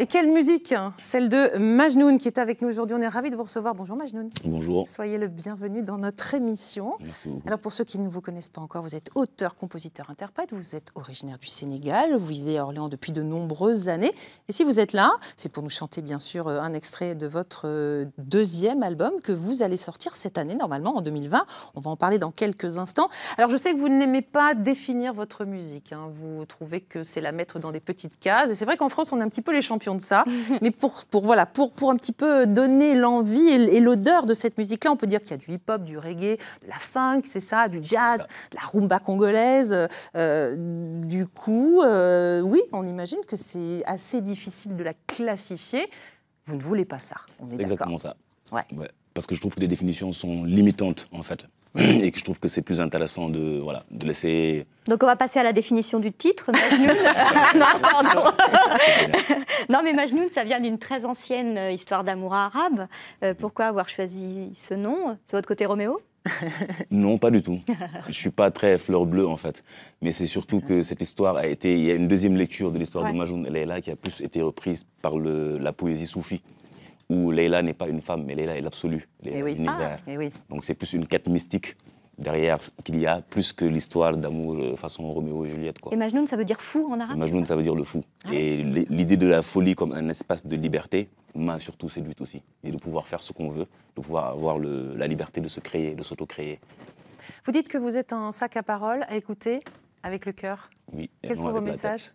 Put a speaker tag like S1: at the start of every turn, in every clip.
S1: Et quelle musique hein, Celle de Majnoun qui est avec nous aujourd'hui. On est ravis de vous recevoir. Bonjour Majnoun. Bonjour. Soyez le bienvenu dans notre émission. Merci beaucoup. Alors pour ceux qui ne vous connaissent pas encore, vous êtes auteur, compositeur, interprète. Vous êtes originaire du Sénégal. Vous vivez à Orléans depuis de nombreuses années. Et si vous êtes là, c'est pour nous chanter bien sûr euh, un extrait de votre euh, deuxième album que vous allez sortir cette année, normalement en 2020. On va en parler dans quelques instants. Alors je sais que vous n'aimez pas définir votre musique. Hein. Vous trouvez que c'est la mettre dans des petites cases. Et c'est vrai qu'en France, on est un petit peu les champions de ça. Mais pour, pour, voilà, pour, pour un petit peu donner l'envie et, l'odeur de cette musique-là, on peut dire qu'il y a du hip-hop, du reggae, de la funk, c'est ça, du jazz, de la rumba congolaise. Euh, du coup, euh, oui, on imagine que c'est assez difficile de la classifier. Vous ne voulez pas ça,
S2: on est, Exactement ça. Ouais. ouais. Parce que je trouve que les définitions sont limitantes, en fait. et que je trouve que c'est plus intéressant de, voilà, de laisser...
S1: Donc on va passer à la définition du titre, Majnoun. non, mais Majnoun, ça vient d'une très ancienne euh, histoire d'amour arabe. Euh, pourquoi avoir choisi ce nom C'est votre côté Roméo
S2: non, pas du tout. Je suis pas très fleur bleue en fait, mais c'est surtout que cette histoire a été. Il y a une deuxième lecture de l'histoire ouais. de Majoun là qui a plus été reprise par la poésie soufie où Leila n'est pas une femme, mais Leila est l'absolu, eh l'univers. Ah, eh Donc c'est plus une quête mystique derrière qu'il y a, plus que l'histoire d'amour euh, façon Roméo et Juliette. Quoi. Et
S1: Majnoun, ça veut dire fou en arabe
S2: Majnoun, ça veut dire le fou. Ah et l'idée de la folie comme un espace de liberté m'a surtout séduite aussi. Et de pouvoir faire ce qu'on veut, de pouvoir avoir la liberté de se créer, de s'auto-créer.
S1: Vous dites que vous êtes en sac à parole, à écouter avec le cœur.
S2: Oui. Quels sont vos messages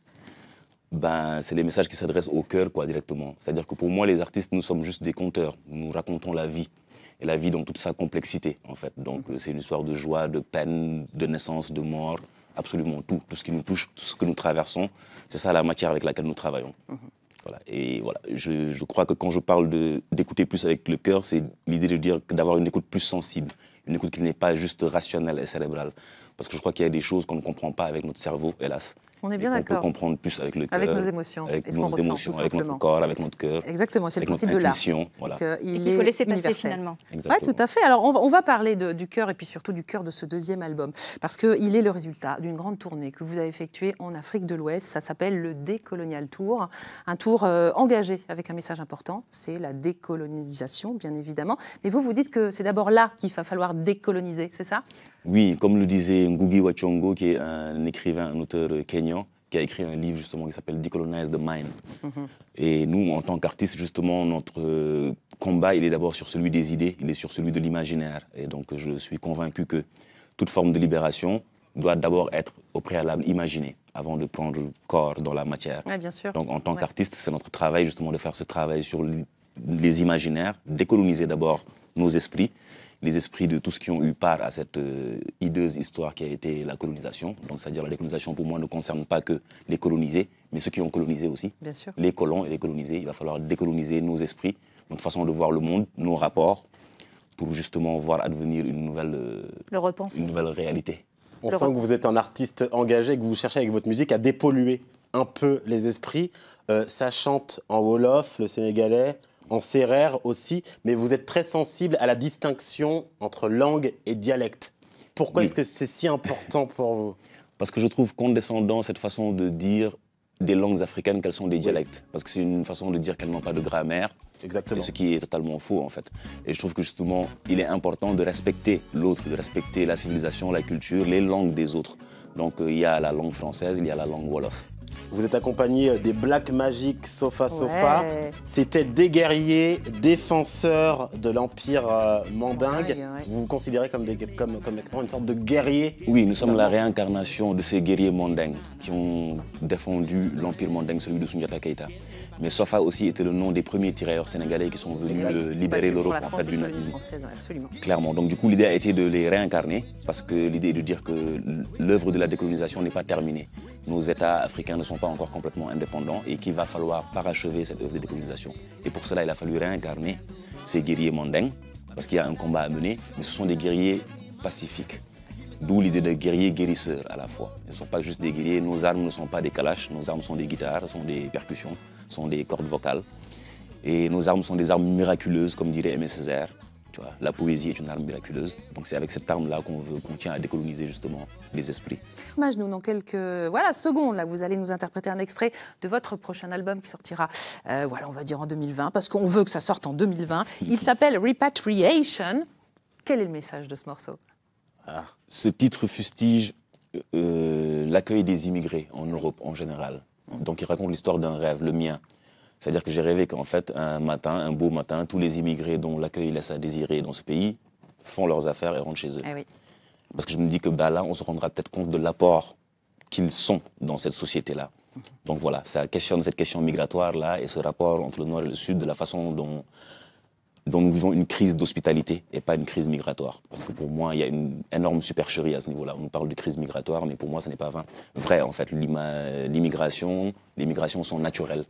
S2: ben, c'est les messages qui s'adressent au cœur quoi, directement. C'est-à-dire que pour moi, les artistes, nous sommes juste des conteurs. Nous racontons la vie. Et la vie dans toute sa complexité, en fait. Donc, euh, c'est une histoire de joie, de peine, de naissance, de mort, absolument tout. Tout ce qui nous touche, tout ce que nous traversons, c'est ça la matière avec laquelle nous travaillons. Mhm. Et voilà, je, crois que quand je parle d'écouter plus avec le cœur, c'est l'idée de dire d'avoir une écoute plus sensible, une écoute qui n'est pas juste rationnelle et cérébrale parce que je crois qu'il y a des choses qu'on ne comprend pas avec notre cerveau, hélas.
S1: On est bien d'accord. On peut
S2: comprendre plus avec le cœur. Avec nos émotions. Avec nos émotions, avec notre corps, avec notre cœur. Exactement, c'est le principe de l'art. Voilà. Il, faut laisser passer finalement.
S1: Oui, tout à fait. Alors, on va, parler du cœur et puis surtout du cœur de ce deuxième album, parce qu'il est le résultat d'une grande tournée que vous avez effectuée en Afrique de l'Ouest. Ça s'appelle le Décolonial Tour, un tour euh, engagé avec un message important, c'est la décolonisation, bien évidemment. Mais vous, vous dites que c'est d'abord là qu'il va falloir décoloniser, c'est ça
S2: oui, comme le disait Ngugi Wachongo, qui est un écrivain, un auteur kenyan, qui a écrit un livre justement qui s'appelle Decolonize the Mind. Mhm. Et nous, en tant qu'artistes, justement, notre euh, combat, il est d'abord sur celui des idées, il est sur celui de l'imaginaire. Et donc, je suis convaincu que toute forme de libération doit d'abord être au préalable imaginée avant de prendre corps dans la matière. Ah, bien sûr. Donc, en tant qu'artistes, qu'artiste, c'est notre travail justement de faire ce travail sur les imaginaires, décoloniser d'abord nos esprits les esprits de tous ceux qui ont eu part à cette euh, hideuse histoire qui a été la colonisation. Donc, c'est-à-dire la décolonisation, pour moi, ne concerne pas que les colonisés, mais ceux qui ont colonisé aussi. Bien sûr. Les colons et les colonisés. Il va falloir décoloniser nos esprits, notre façon de voir le monde, nos rapports, pour justement voir advenir une nouvelle, euh, une nouvelle réalité. On sent que vous êtes un artiste engagé que vous cherchez avec votre musique à dépolluer un peu les esprits. ça euh, chante en Wolof, le sénégalais, en CRR aussi, mais vous êtes très sensible à la distinction entre langue et dialecte. Pourquoi est-ce que c'est si important pour vous Parce que je trouve condescendant cette façon de dire des langues africaines qu'elles sont des dialectes. Parce que c'est une façon de dire qu'elles n'ont pas de grammaire. Exactement. Ce qui est totalement faux, en fait. Et je trouve que justement, il est important de respecter l'autre, de respecter la civilisation, la culture, les langues des autres. Donc, euh, il y a la langue française, il y a la langue wolof. Vous êtes accompagné des Black Magic Sofa Sofa. C'était des guerriers, défenseurs de l'Empire euh, mandingue. Vous vous considérez comme, des, comme, une sorte de guerrier Oui, nous sommes la réincarnation de ces guerriers mandingues qui ont défendu l'Empire mandingue, celui de Sundiata Keita. Mais Sofa aussi était le nom des premiers tirailleurs sénégalais qui sont venus libérer l'Europe en fait, du nazisme. Clairement. Donc du coup, l'idée a été de les réincarner parce que l'idée est de dire que l'œuvre de la décolonisation n'est pas terminée. Nos États africains ne sont pas encore complètement indépendant et qu'il va falloir parachever cette œuvre de décolonisation. Et pour cela, il a fallu réincarner ces guerriers mondains, parce qu'il y a un combat à mener, mais ce sont des guerriers pacifiques. D'où l'idée de guerriers guérisseurs à la fois. Ils ne sont pas juste des guerriers, nos armes ne sont pas des calaches, nos armes sont des guitares, sont des percussions, sont des cordes vocales. Et nos armes sont des armes miraculeuses, comme dirait Aimé Césaire la poésie est une arme miraculeuse. Donc c'est avec cette arme-là qu'on veut, tient à décoloniser justement les esprits.
S1: nous dans quelques voilà, secondes, là, vous allez nous interpréter un extrait de votre prochain album qui sortira, euh, voilà, on va dire en 2020, parce qu'on veut que ça sorte en 2020. Il mhm. s'appelle Repatriation. Quel est le message de ce morceau ah,
S2: Ce titre fustige euh, l'accueil des immigrés en Europe en général. Mhm. Donc il raconte l'histoire d'un rêve, le mien, c'est-à-dire que j'ai rêvé qu'en fait, un matin, un beau matin, tous les immigrés dont l'accueil laisse à désirer dans ce pays font leurs affaires et rentrent chez eux. Eh Parce que je me dis que bah, là, on se rendra peut-être compte de l'apport qu'ils sont dans cette société-là. Donc voilà, ça questionne cette question migratoire-là et ce rapport entre le Nord et le Sud, de la façon dont, dont nous vivons une crise d'hospitalité et pas une crise migratoire. Parce que pour moi, il y a une énorme supercherie à ce niveau-là. On nous parle de crise migratoire, mais pour moi, ce n'est pas vrai. En fait, l'immigration, l'immigration sont naturelles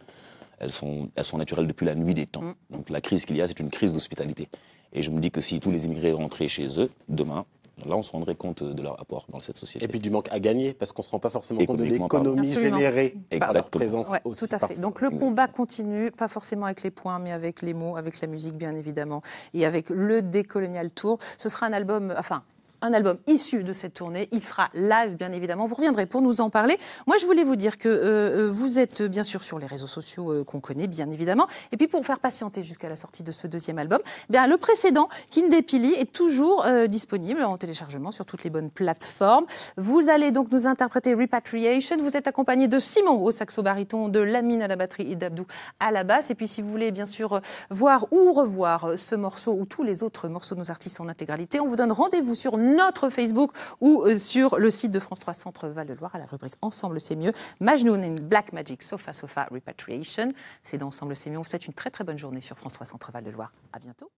S2: elles sont, naturelles depuis la nuit des temps. Mm. Donc la crise qu'il y a, c'est une crise d'hospitalité. Et je me dis que si tous les immigrés rentraient chez eux demain, là, on se rendrait compte de leur apport dans cette société. Et puis du manque à gagner, parce qu'on ne se rend pas forcément compte de l'économie générée par leur présence aussi. Tout à
S1: fait. Donc le combat continue, pas forcément avec les points, mais avec les mots, avec la musique, bien évidemment, et avec le Décolonial Tour. Ce sera un album, enfin, un album issu de cette tournée. Il sera live, bien évidemment. Vous reviendrez pour nous en parler. Moi, je voulais vous dire que euh, euh, vous êtes euh, bien sûr sur les réseaux sociaux qu'on connaît, bien évidemment. Et puis, pour vous faire patienter jusqu'à la sortie de ce deuxième album, eh bien, le précédent, Kindepili, est toujours disponible en téléchargement sur toutes les bonnes plateformes. Vous allez donc nous interpréter Repatriation. Vous êtes accompagné de Simon au saxo-bariton, de Lamine à la batterie et d'Abdou à la basse. Et puis, si vous voulez, bien sûr, voir ou revoir ce morceau ou tous les autres morceaux de nos artistes en intégralité, on vous donne rendez-vous sur notre Facebook ou euh, sur le site de France 3 Centre Val-de-Loire à la rubrique Ensemble c'est mieux. Majnoun and Black Magic Sofa Sofa Repatriation. C'est d'Ensemble c'est mieux. On vous souhaite une très très bonne journée sur France 3 Centre Val-de-Loire. À bientôt.